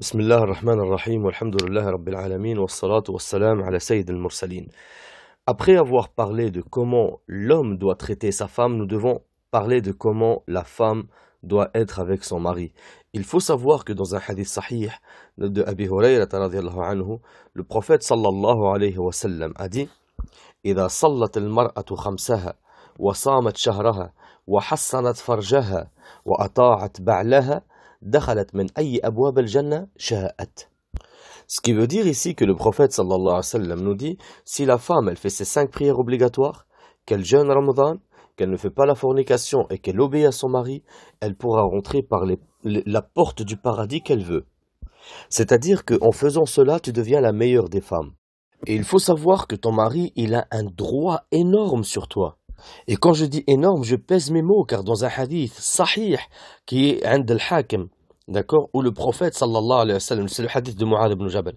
بسم الله الرحمن الرحيم والحمد لله رب العالمين والصلاة والسلام على سيد المرسلين. Après avoir parlé de comment l'homme doit traiter sa femme, nous devons parler de comment la femme doit être avec son mari. Il faut savoir que dans un hadith sahih de Abi Hurayrah le prophète sallallahu alayhi wa sallam a dit إذا صلت المرأة خمسها وصامت شهرها وحسنت فرجها وأطاعت بعلها Ce qui veut dire ici que le prophète sallallahu alayhi nous dit si la femme elle fait ses cinq prières obligatoires, qu'elle jeûne Ramadan, qu'elle ne fait pas la fornication et qu'elle obéit à son mari, elle pourra rentrer par la porte du paradis qu'elle veut. C'est-à-dire qu'en faisant cela, tu deviens la meilleure des femmes. Et il faut savoir que ton mari, il a un droit énorme sur toi. Et quand je dis énorme, je pèse mes mots, car dans un hadith sahih, qui est عند الحاكم, d'accord, où le prophète sallallahu alayhi wa sallam, c'est le hadith de Mu'ad ibn Jabal,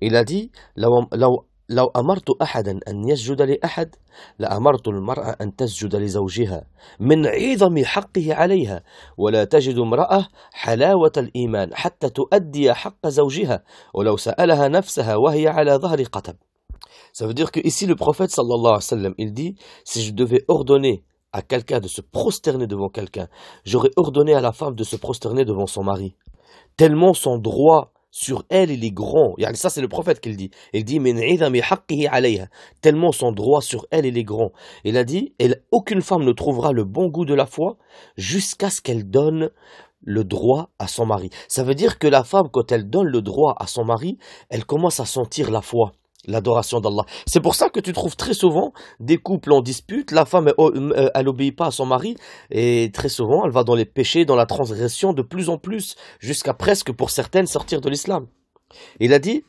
il a dit, لو, لو, لو أمرت أحدا أن يسجد لأحد لأمرت المرأة أن تسجد لزوجها من عظم حقه عليها ولا تجد امرأة حلاوة الإيمان حتى تؤدي حق زوجها ولو سألها نفسها وهي على ظهر قتب Ça veut dire que ici le prophète sallallahu alayhi wa sallam, il dit si je devais ordonner à quelqu'un de se prosterner devant quelqu'un, j'aurais ordonné à la femme de se prosterner devant son mari. Tellement son droit sur elle, est grand. ça, c'est le prophète qui le dit. Il dit Tellement son droit sur elle, est grand. Il a dit Aucune femme ne trouvera le bon goût de la foi jusqu'à ce qu'elle donne le droit à son mari. Ça veut dire que la femme, quand elle donne le droit à son mari, elle commence à sentir la foi. L'adoration d'Allah. C'est pour ça que tu trouves très souvent des couples en dispute, la femme, euh, elle obéit pas à son mari, et très souvent, elle va dans les péchés, dans la transgression de plus en plus, jusqu'à presque, pour certaines, sortir de l'islam. Il a dit,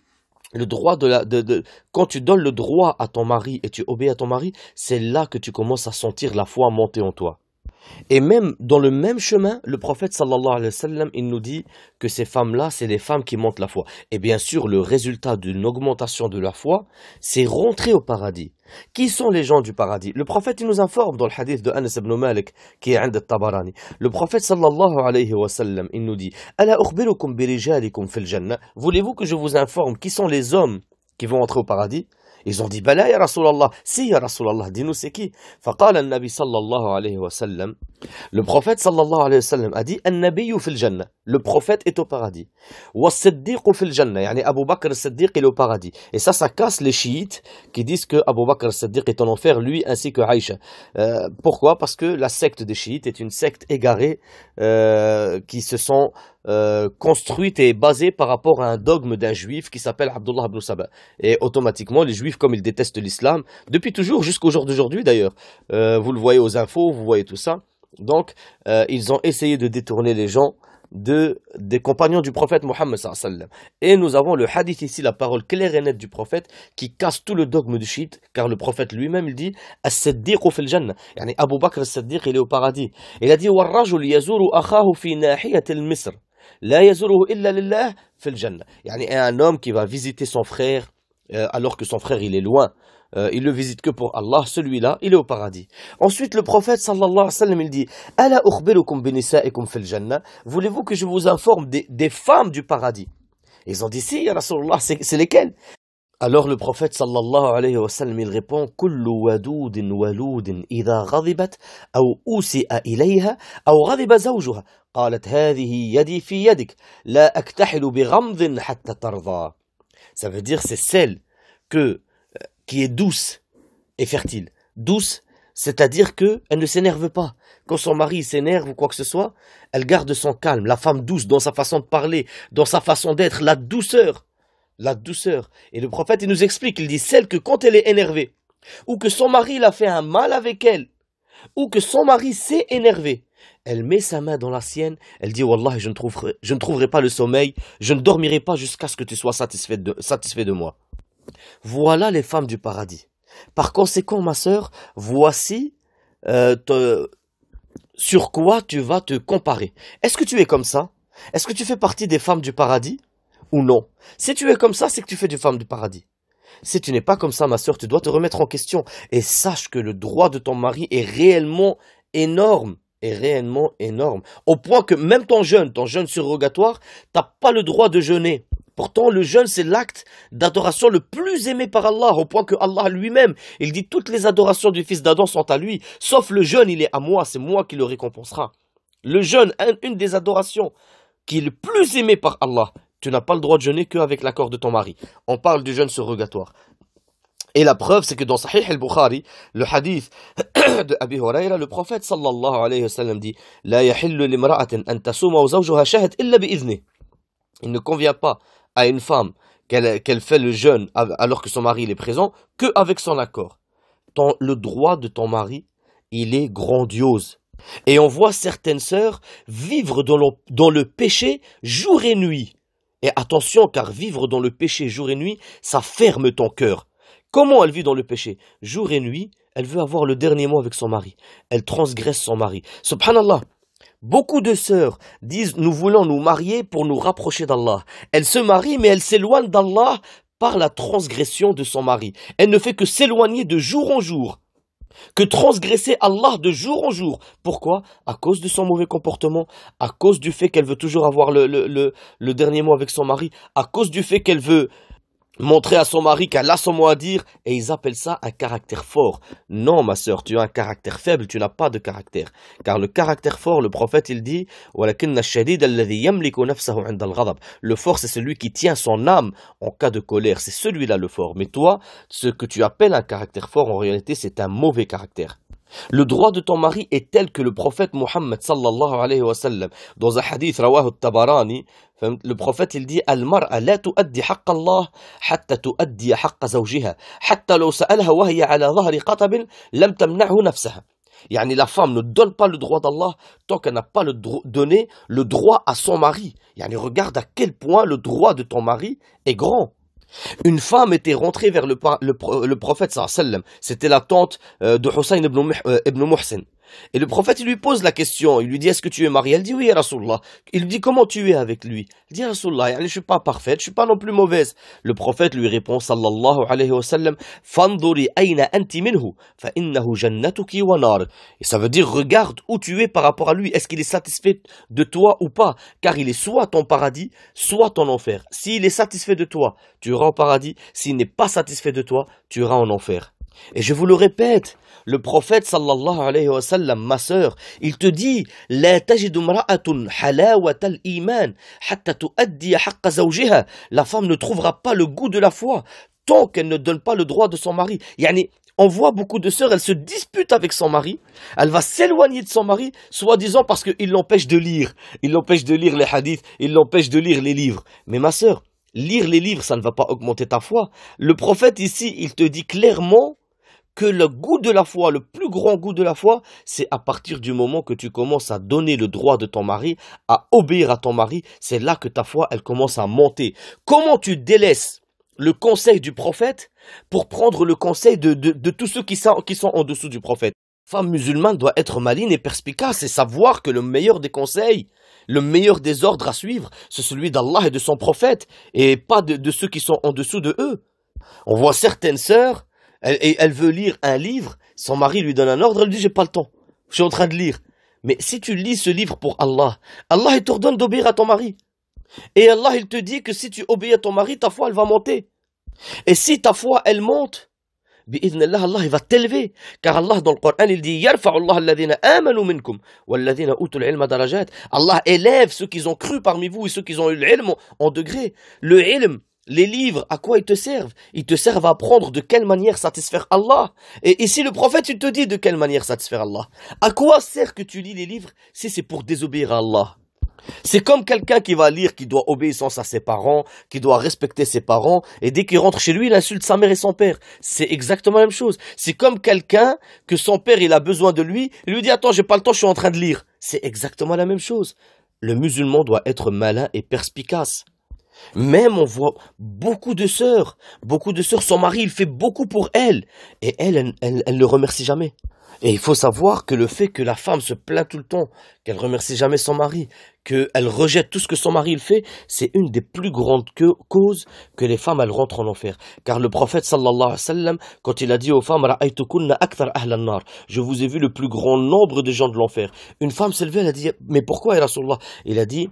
le droit de la, de, quand tu donnes le droit à ton mari et tu obéis à ton mari, c'est là que tu commences à sentir la foi monter en toi. Et même dans le même chemin, le prophète sallallahu alayhi wa sallam, il nous dit que ces femmes-là, c'est les femmes qui montent la foi. Et bien sûr, le résultat d'une augmentation de la foi, c'est rentrer au paradis. Qui sont les gens du paradis Le prophète il nous informe dans le hadith de Anas ibn Malik qui est عند tabarani Le prophète sallallahu alayhi wa sallam, il nous dit "Ala Voulez-vous que je vous informe qui sont les hommes qui vont entrer au paradis ils ont dit, Bala ya Rasulallah, si ya Rasulallah, dis-nous c'est qui Le prophète sallallahu alayhi wa sallam a dit fil Le prophète est au paradis. Abu Bakr al est au paradis. Et ça, ça casse les chiites qui disent que Abu Bakr al-Siddiq est en enfer, lui ainsi que Aïcha. Euh, pourquoi Parce que la secte des chiites est une secte égarée euh, qui se sont euh, construite et basée par rapport à un dogme d'un juif qui s'appelle Abdullah ibn Saba. Et automatiquement, les juifs, comme ils détestent l'islam, depuis toujours, jusqu'au jour d'aujourd'hui d'ailleurs, euh, vous le voyez aux infos, vous voyez tout ça, donc euh, ils ont essayé de détourner les gens de, des compagnons du prophète Mohammed Et nous avons le hadith ici, la parole claire et nette du prophète, qui casse tout le dogme du chiite, car le prophète lui-même, il dit Abu Bakr il est au paradis. Il a dit « Warrajul yazuru la illa lillah fil jannah. un homme qui va visiter son frère euh, alors que son frère il est loin. Euh, il le visite que pour Allah, celui-là, il est au paradis. Ensuite, le prophète sallallahu alayhi wa sallam, il dit Ala ukhbirukum fil jannah. Voulez-vous que je vous informe des, femmes du paradis Ils ont dit Si, ya Rasulullah, c'est lesquelles alors le prophète sallallahu alayhi wa sallam il répond كل ودود ولود إذا غضبت أو أوسئ إليها أو غضب زوجها ça veut dire c'est celle euh, qui est douce et fertile douce c'est-à-dire qu'elle ne s'énerve pas quand son mari s'énerve ou quoi que ce soit elle garde son calme la femme douce dans sa façon de parler dans sa façon d'être la douceur la douceur et le prophète il nous explique il dit celle que quand elle est énervée ou que son mari l'a fait un mal avec elle ou que son mari s'est énervé elle met sa main dans la sienne, elle dit Wallah, je ne trouverai, je ne trouverai pas le sommeil, je ne dormirai pas jusqu'à ce que tu sois satisfait de, moi. Voilà les femmes du paradis. Par conséquent, ma sœur, voici euh, sur quoi tu vas te comparer. Est-ce que tu es comme ça Est-ce que tu fais partie des femmes du paradis ou non Si tu es comme ça, c'est que tu fais des femmes du paradis. Si tu n'es pas comme ça, ma sœur, tu dois te remettre en question et sache que le droit de ton mari est réellement énorme est réellement énorme. Au point que même ton jeûne, ton jeûne surrogatoire, n'as pas le droit de jeûner. Pourtant, le jeûne, c'est l'acte d'adoration le plus aimé par Allah, au point que Allah lui-même, il dit toutes les adorations du fils d'Adam sont à lui, sauf le jeûne, il est à moi, c'est moi qui le récompensera. Le jeûne, une des adorations qui est le plus aimé par Allah, tu n'as pas le droit de jeûner qu'avec l'accord de ton mari. On parle du jeûne surrogatoire. Et la preuve, c'est que dans Sahih al-Bukhari, le hadith de Abi le prophète sallallahu alayhi wa sallam dit « Il ne convient pas à une femme qu'elle fait le jeûne alors que son mari est présent que avec son accord. Ton, le droit de ton mari, il est grandiose. Et on voit certaines sœurs vivre dans le péché jour et nuit. Et attention, car vivre dans le péché jour et nuit, ça ferme ton cœur Comment elle vit dans le péché Jour et nuit, elle veut avoir le dernier mot avec son mari. Elle transgresse son mari. Subhanallah. Beaucoup de sœurs disent nous voulons nous marier pour nous rapprocher d'Allah. Elle se marie mais elle s'éloigne d'Allah par la transgression de son mari. Elle ne fait que s'éloigner de jour en jour que transgresser Allah de jour en jour. Pourquoi À cause de son mauvais comportement, à cause du fait qu'elle veut toujours avoir le, le, le dernier mot avec son mari, à cause du fait qu'elle veut montrer à son mari qu'elle a son mot à dire et ils appellent ça un caractère fort. Non, ma sœur, tu as un caractère faible, tu n'as pas de caractère. Car le caractère fort, le prophète, il dit Le fort, c'est celui qui tient son âme en cas de colère. C'est celui-là le fort. Mais toi, ce que tu appelles un caractère fort, en réalité, c'est un mauvais caractère. Le droit de ton mari est tel que le prophète Mohammed sallallahu alayhi wa sallam, dans un hadith rawahu tabarani, le prophète il dit Al-mar'a المرأة لا تؤدي حق الله حتى تؤدي zawjiha, hatta lo sa'alha wa hiya ala ظهر qatabin lam tamna'hu nafsaha. Yani la femme ne donne pas le droit d'Allah tant qu'elle n'a pas le donné le droit à son mari. Yani regarde à quel point le droit de ton mari est grand. Une femme était rentrée vers le, le, le prophète C'était la tante euh, de Hussein ibn, euh, ibn et le prophète, lui pose la question. Il lui dit, est-ce que tu es marié Elle dit, oui, Rasulallah. Il lui dit, comment tu es avec lui Elle dit, Rasulallah, je ne suis pas parfaite, je ne suis pas non plus mauvaise. Le prophète lui répond, sallallahu alayhi wa sallam, Fanduri anti minhu, fa innahu jannatuki wa nar. Et ça veut dire, regarde où tu es par rapport à lui. Est-ce qu'il est satisfait de toi ou pas Car il est soit ton paradis, soit ton enfer. S'il est satisfait de toi, tu iras au paradis. S'il n'est pas satisfait de toi, tu iras en enfer. Et je vous le répète, le prophète sallallahu alayhi wa sallam, ma sœur, il te dit La femme ne trouvera pas le goût de la foi tant qu'elle ne donne pas le droit de son mari. Yani, on voit beaucoup de sœurs, elles se disputent avec son mari, elle va s'éloigner de son mari, soi-disant parce qu'il l'empêche de lire. Il l'empêche de lire les hadiths, il l'empêche de lire les livres. Mais ma sœur, lire les livres, ça ne va pas augmenter ta foi. Le prophète ici, il te dit clairement que le goût de la foi, le plus grand goût de la foi, c'est à partir du moment que tu commences à donner le droit de ton mari, à obéir à ton mari, c'est là que ta foi, elle commence à monter. Comment tu délaisses le conseil du prophète pour prendre le conseil de, tous ceux qui sont, en dessous du prophète Femme musulmane doit être maline et perspicace et savoir que le meilleur des conseils, le meilleur des ordres à suivre, c'est celui d'Allah et de son prophète, et pas de, de ceux qui sont en dessous de eux. On voit certaines sœurs elle, et elle veut lire un livre, son mari lui donne un ordre, elle dit j'ai pas le temps, je suis en train de lire. Mais si tu lis ce livre pour Allah, Allah il t'ordonne d'obéir à ton mari. Et Allah il te dit que si tu obéis à ton mari, ta foi elle va monter. Et si ta foi elle monte, Allah, Allah il va t'élever. Car Allah dans le Coran il dit Allah élève ceux qui ont cru parmi vous et ceux qui ont eu l'ilm en degré. Le ilm, les livres, à quoi ils te servent Ils te servent à apprendre de quelle manière satisfaire Allah. Et ici, le prophète, il te dit de quelle manière satisfaire Allah. À quoi sert que tu lis les livres si c'est pour désobéir à Allah c'est comme quelqu'un qui va lire, qui doit obéissance à ses parents, qui doit respecter ses parents, et dès qu'il rentre chez lui, il insulte sa mère et son père. C'est exactement la même chose. C'est comme quelqu'un que son père, il a besoin de lui, il lui dit, attends, j'ai pas le temps, je suis en train de lire. C'est exactement la même chose. Le musulman doit être malin et perspicace. Même on voit beaucoup de sœurs, beaucoup de sœurs, son mari, il fait beaucoup pour elle. Et elle, elle, ne le remercie jamais. Et il faut savoir que le fait que la femme se plaint tout le temps, qu'elle remercie jamais son mari, qu'elle rejette tout ce que son mari il fait, c'est une des plus grandes causes que les femmes elles rentrent en enfer. Car le prophète sallallahu alayhi wa quand il a dit aux femmes, je vous ai vu le plus grand nombre de gens de l'enfer. Une femme s'est levée, elle a dit, mais pourquoi, Rasulallah Il a dit,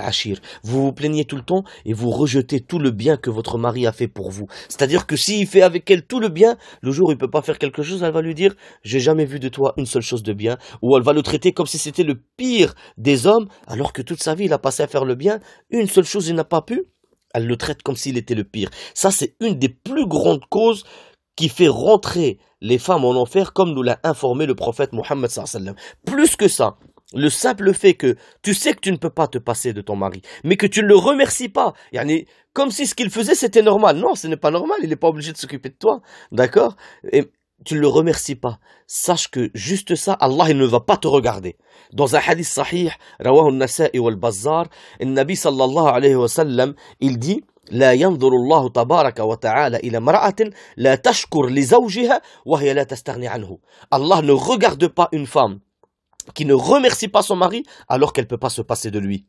ashir Vous vous plaignez tout le temps et vous rejetez tout le bien que votre mari a fait pour vous. C'est-à-dire que s'il fait avec elle tout le bien, le jour où il peut pas faire quelque chose, elle va lui dire j'ai jamais vu de toi une seule chose de bien ou elle va le traiter comme si c'était le pire des hommes alors que toute sa vie il a passé à faire le bien, une seule chose il n'a pas pu, elle le traite comme s'il était le pire. Ça c'est une des plus grandes causes qui fait rentrer les femmes en enfer comme nous l'a informé le prophète Mohammed Plus que ça, le simple fait que tu sais que tu ne peux pas te passer de ton mari, mais que tu ne le remercies pas, comme si ce qu'il faisait c'était normal. Non, ce n'est pas normal, il n'est pas obligé de s'occuper de toi, d'accord Et tu ne le remercies pas. Sache que juste ça, Allah il ne va pas te regarder. Dans un hadith sahih, Rawahu nasai wal bazar le Nabi sallallahu alayhi wa sallam, il dit Allah ne regarde pas une femme qui ne remercie pas son mari alors qu'elle ne peut pas se passer de lui.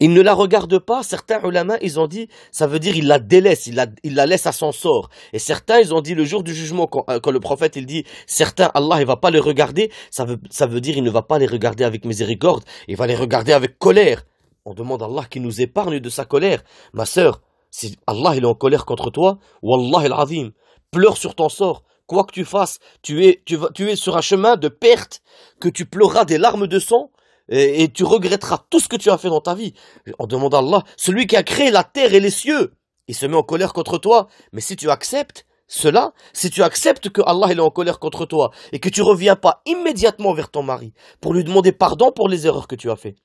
Il ne la regarde pas, certains ulama, ils ont dit, ça veut dire il la délaisse, il la, laisse à son sort. Et certains, ils ont dit le jour du jugement, quand, euh, le prophète, il dit, certains, Allah, il va pas les regarder, ça veut, dire il ne va pas les regarder avec miséricorde, il va les regarder avec colère. On demande à Allah qu'il nous épargne de sa colère. Ma sœur, si Allah il est en colère contre toi, Wallah il azim pleure sur ton sort, Quoi que tu fasses, tu es, tu, tu es sur un chemin de perte, que tu pleuras des larmes de sang, et, tu regretteras tout ce que tu as fait dans ta vie. En demandant à Allah, celui qui a créé la terre et les cieux, il se met en colère contre toi. Mais si tu acceptes cela, si tu acceptes que Allah est en colère contre toi et que tu reviens pas immédiatement vers ton mari pour lui demander pardon pour les erreurs que tu as faites,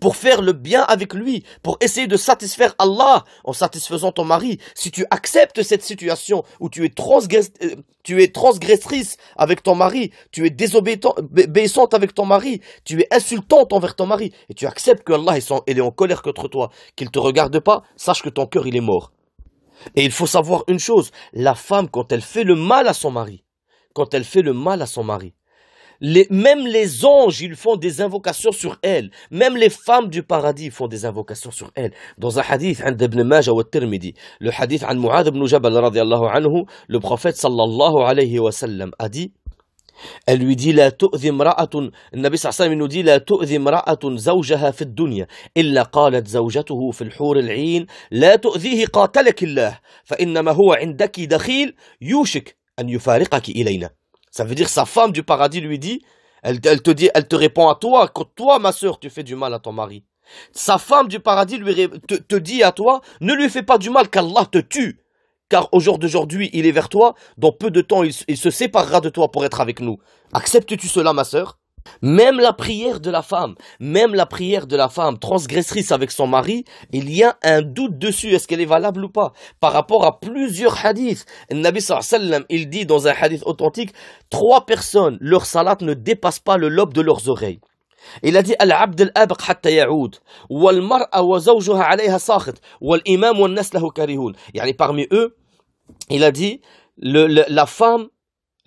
pour faire le bien avec lui, pour essayer de satisfaire Allah en satisfaisant ton mari. Si tu acceptes cette situation où tu es, transgressrice euh, avec ton mari, tu es désobéissante avec ton mari, tu es insultante envers ton mari, et tu acceptes que Allah est en colère contre toi, qu'il ne te regarde pas, sache que ton cœur il est mort. Et il faut savoir une chose, la femme quand elle fait le mal à son mari, quand elle fait le mal à son mari, Les, même les anges, ils font des invocations sur elle. Même les femmes du paradis font des invocations sur elle. Dans un hadith, Ibn Majah ou Tirmidhi, le hadith de Mu'adh ibn Jabal, radiallahu anhu, le prophète sallallahu alayhi wa sallam a dit Elle lui dit La tu'zi mra'atun, Nabi sallam nous dit La tu'zi mra'atun zawjaha fi dunya, illa qalat zawjatuhu fi al-hur al-'ayn, la tu'zihi qatalak Allah, fa innama huwa indaki dakhil, yushik an yufariqaki ilayna. Ça veut dire sa femme du paradis lui dit, elle, te dit, elle te répond à toi, quand toi, ma sœur, tu fais du mal à ton mari. Sa femme du paradis lui te, dit à toi, ne lui fais pas du mal qu'Allah te tue car au jour d'aujourd'hui, il est vers toi, dans peu de temps, il, il, se séparera de toi pour être avec nous. Acceptes-tu cela, ma sœur même la prière de la femme, même la prière de la femme transgressrice avec son mari, il y a un doute dessus, est-ce qu'elle est valable ou pas Par rapport à plusieurs hadiths, le Nabi sallam, il dit dans un hadith authentique, trois personnes, leur salat ne dépasse pas le lobe de leurs oreilles. Il a dit Al-Abd al-Abq wal-mar'a wa zawjuha alayha wal wa parmi eux, il a dit la femme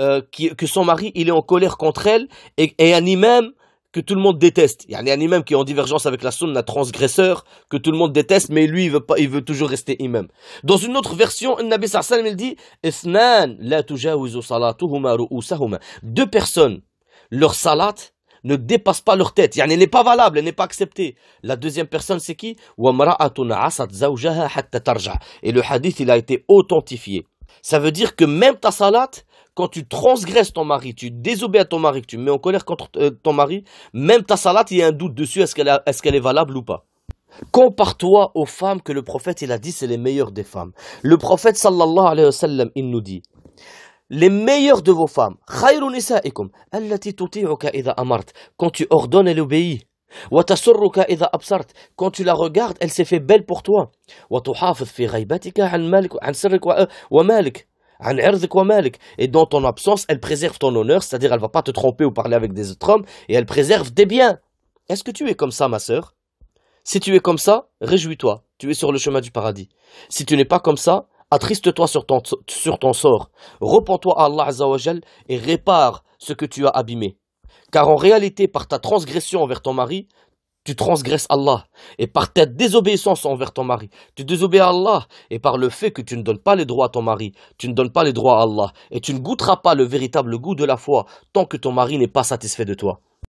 euh, que son mari il est en colère contre elle et, et un imam que tout le monde déteste. Il y a un imam qui est en divergence avec la sunna transgresseur que tout le monde déteste, mais lui il veut pas, il veut toujours rester imam. Dans une autre version, Nabi sallam il dit Deux personnes, leur salat ne dépasse pas leur tête. Yani, n'est pas valable, elle n'est pas accepté La deuxième personne, c'est qui Et le hadith, il a été authentifié. Ça veut dire que même ta salat, quand tu transgresses ton mari, tu désobéis à ton mari, tu mets en colère contre euh, ton mari, même ta salat, il y a un doute dessus, est-ce qu'elle est, valable ou pas Compare-toi aux femmes que le prophète il a dit c'est les meilleures des femmes. Le prophète sallallahu alayhi wa sallam il nous dit les meilleures de vos femmes, quand tu ordonnes elle obéit. Quand tu la regardes, elle s'est fait belle pour toi. Et dans ton absence, elle préserve ton honneur, c'est-à-dire elle ne va pas te tromper ou parler avec des autres hommes, et elle préserve tes biens. Est-ce que tu es comme ça, ma sœur Si tu es comme ça, réjouis-toi, tu es sur le chemin du paradis. Si tu n'es pas comme ça, attriste-toi sur ton, sort. Repends-toi à Allah et répare ce que tu as abîmé. Car en réalité, par ta transgression envers ton mari, tu transgresses Allah. Et par ta désobéissance envers ton mari, tu désobéis à Allah. Et par le fait que tu ne donnes pas les droits à ton mari, tu ne donnes pas les droits à Allah. Et tu ne goûteras pas le véritable goût de la foi tant que ton mari n'est pas satisfait de toi.